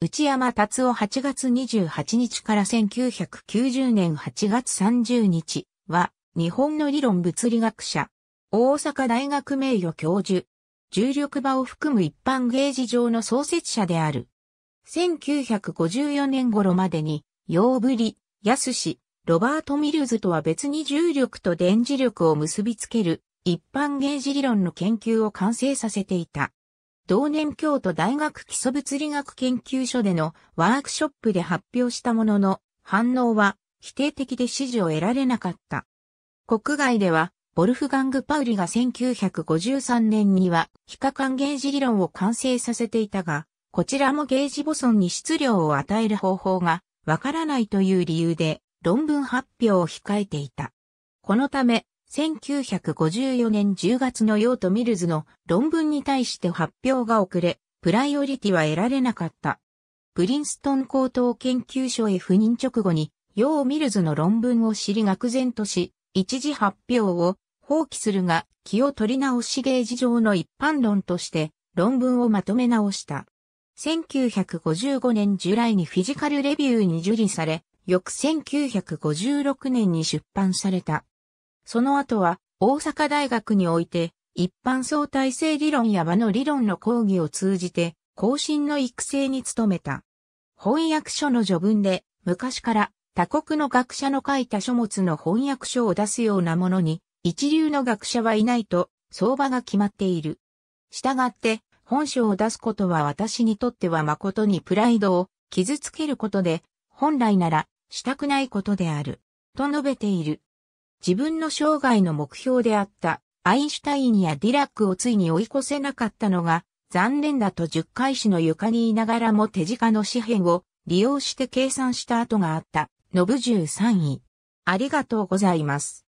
内山達夫8月28日から1990年8月30日は、日本の理論物理学者、大阪大学名誉教授、重力場を含む一般ゲージ上の創設者である。1954年頃までに、ヨーブリ、ヤスシ、ロバート・ミルズとは別に重力と電磁力を結びつける一般ゲージ理論の研究を完成させていた。同年京都大学基礎物理学研究所でのワークショップで発表したものの、反応は否定的で支持を得られなかった。国外では、ボルフガング・パウリが1953年には、非可感ゲージ理論を完成させていたが、こちらもゲージボソンに質量を与える方法がわからないという理由で論文発表を控えていた。このため、1954年10月の用途ミルズの論文に対して発表が遅れ、プライオリティは得られなかった。プリンストン高等研究所へ赴任直後に、ヨー・ミルズの論文を知り愕然とし、一時発表を放棄するが、気を取り直しゲージ上の一般論として論文をまとめ直した。1955年ジュライにフィジカルレビューに受理され、翌1956年に出版された。その後は大阪大学において一般相対性理論や場の理論の講義を通じて後進の育成に努めた。翻訳書の序文で昔から他国の学者の書いた書物の翻訳書を出すようなものに一流の学者はいないと相場が決まっている。したがって本書を出すことは私にとっては誠にプライドを傷つけることで本来ならしたくないことである。と述べている。自分の生涯の目標であったアインシュタインやディラックをついに追い越せなかったのが残念だと10回死の床にいながらも手近の紙幣を利用して計算した後があった。ノブ13位。ありがとうございます。